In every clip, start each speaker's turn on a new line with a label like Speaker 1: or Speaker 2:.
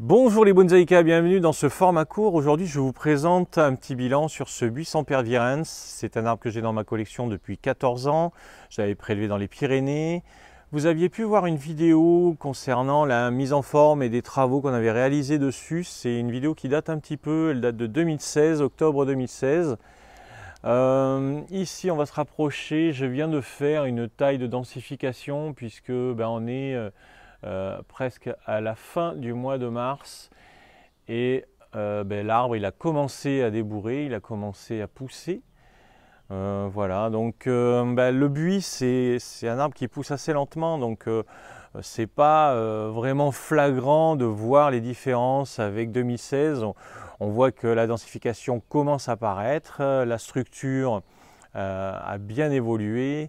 Speaker 1: Bonjour les bonsaïka, bienvenue dans ce format court. Aujourd'hui, je vous présente un petit bilan sur ce buisson pervirens. C'est un arbre que j'ai dans ma collection depuis 14 ans. j'avais prélevé dans les Pyrénées. Vous aviez pu voir une vidéo concernant la mise en forme et des travaux qu'on avait réalisés dessus. C'est une vidéo qui date un petit peu, elle date de 2016, octobre 2016. Euh, ici, on va se rapprocher. Je viens de faire une taille de densification puisque ben, on est... Euh, euh, presque à la fin du mois de mars. Et euh, ben, l'arbre, il a commencé à débourrer, il a commencé à pousser. Euh, voilà, donc ben, le buis, c'est un arbre qui pousse assez lentement, donc c'est pas vraiment flagrant de voir les différences avec 2016. On, voit que la densification commence à paraître la structure a bien évolué.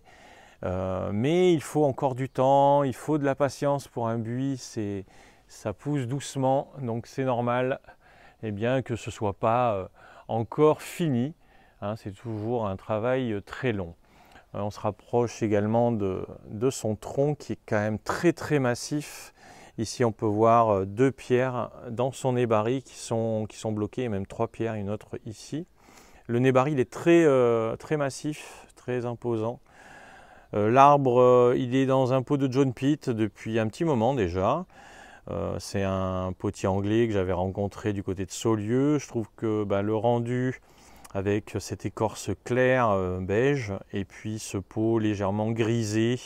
Speaker 1: Euh, mais il faut encore du temps, il faut de la patience pour un buis, ça pousse doucement, donc c'est normal eh bien, que ce ne soit pas euh, encore fini. Hein, c'est toujours un travail euh, très long. on se rapproche également de, son tronc qui est quand même très très massif. Ici on peut voir deux pierres dans son nébari qui sont, qui sont bloquées, même trois pierres, une autre ici. Le nébari est très, très massif, très imposant. Euh, l'arbre, euh, il est dans un pot de John Pitt depuis un petit moment déjà. Euh, c'est un potier anglais que j'avais rencontré du côté de Saulieu. Je trouve que bah, le rendu avec cette écorce claire beige et puis ce pot légèrement grisé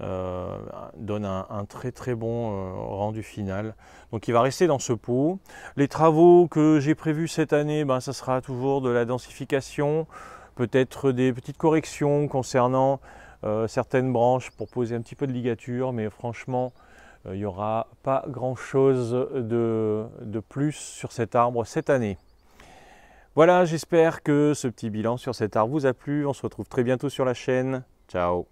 Speaker 1: donne un, très très bon rendu final. Donc il va rester dans ce pot. Les travaux que j'ai prévus cette année, ben, ça sera toujours de la densification, peut-être des petites corrections concernant euh, certaines branches pour poser un petit peu de ligature, mais franchement, euh, il n'y aura pas grand-chose de, de plus sur cet arbre cette année. Voilà, j'espère que ce petit bilan sur cet arbre vous a plu. On se retrouve très bientôt sur la chaîne. Ciao